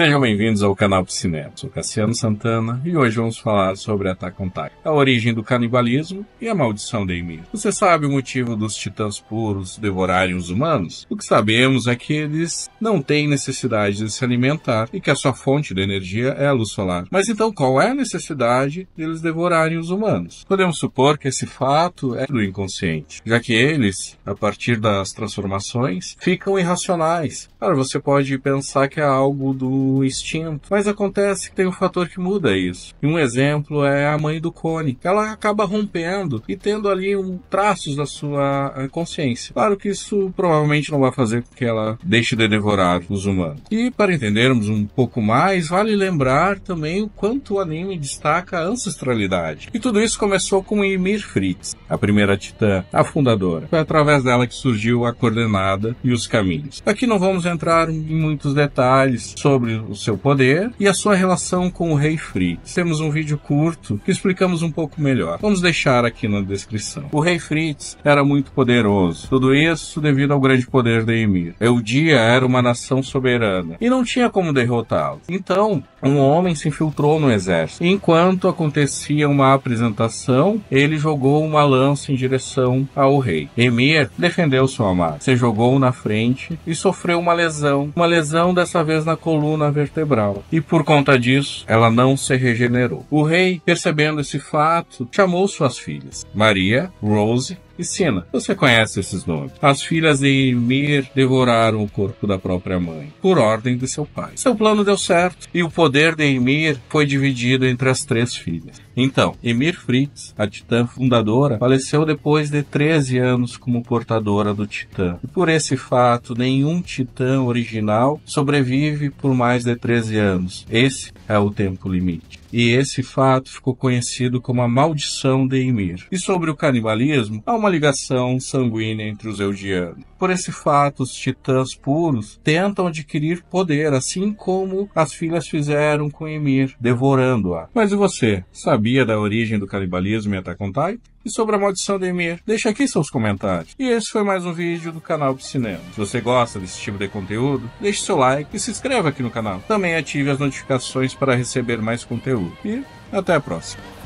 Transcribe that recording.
Sejam bem-vindos ao canal de cinema. Sou Cassiano Santana e hoje vamos falar sobre Attack on Titan, a origem do canibalismo e a maldição de Ymir. Você sabe o motivo dos titãs puros devorarem os humanos? O que sabemos é que eles não têm necessidade de se alimentar e que a sua fonte de energia é a luz solar. Mas então qual é a necessidade deles devorarem os humanos? Podemos supor que esse fato é do inconsciente, já que eles, a partir das transformações, ficam irracionais. Agora, você pode pensar que é algo do instinto. Mas acontece que tem um fator que muda isso. E um exemplo é a mãe do Cone. Ela acaba rompendo e tendo ali um, traços da sua eh, consciência. Claro que isso provavelmente não vai fazer com que ela deixe de devorar os humanos. E para entendermos um pouco mais, vale lembrar também o quanto o anime destaca a ancestralidade. E tudo isso começou com Ymir Fritz, a primeira titã, a fundadora. Foi através dela que surgiu a coordenada e os caminhos. Aqui não vamos entrar em muitos detalhes sobre o seu poder e a sua relação com o rei Fritz. Temos um vídeo curto que explicamos um pouco melhor. Vamos deixar aqui na descrição. O rei Fritz era muito poderoso. Tudo isso devido ao grande poder de Emir. Eudia era uma nação soberana e não tinha como derrotá-lo. Então, um homem se infiltrou no exército. Enquanto acontecia uma apresentação, ele jogou uma lança em direção ao rei. Emir defendeu sua amada. Se jogou na frente e sofreu uma lesão. Uma lesão dessa vez na coluna coluna vertebral, e por conta disso, ela não se regenerou. O rei, percebendo esse fato, chamou suas filhas, Maria, Rose e Sina. Você conhece esses nomes. As filhas de Ymir devoraram o corpo da própria mãe, por ordem de seu pai. Seu plano deu certo, e o poder de Ymir foi dividido entre as três filhas. Então, Ymir Fritz, a titã fundadora, faleceu depois de 13 anos como portadora do titã. E por esse fato, nenhum titã original sobrevive por mais de 13 anos. Esse é o tempo limite e esse fato ficou conhecido como a Maldição de Ymir. E sobre o canibalismo, há uma ligação sanguínea entre os Eldianos. Por esse fato, os titãs puros tentam adquirir poder, assim como as filhas fizeram com Ymir, devorando-a. Mas e você? Sabia da origem do canibalismo em Atacontai? e sobre a maldição de Emir, deixe aqui seus comentários. E esse foi mais um vídeo do canal do cinema. Se você gosta desse tipo de conteúdo, deixe seu like e se inscreva aqui no canal. Também ative as notificações para receber mais conteúdo. E até a próxima.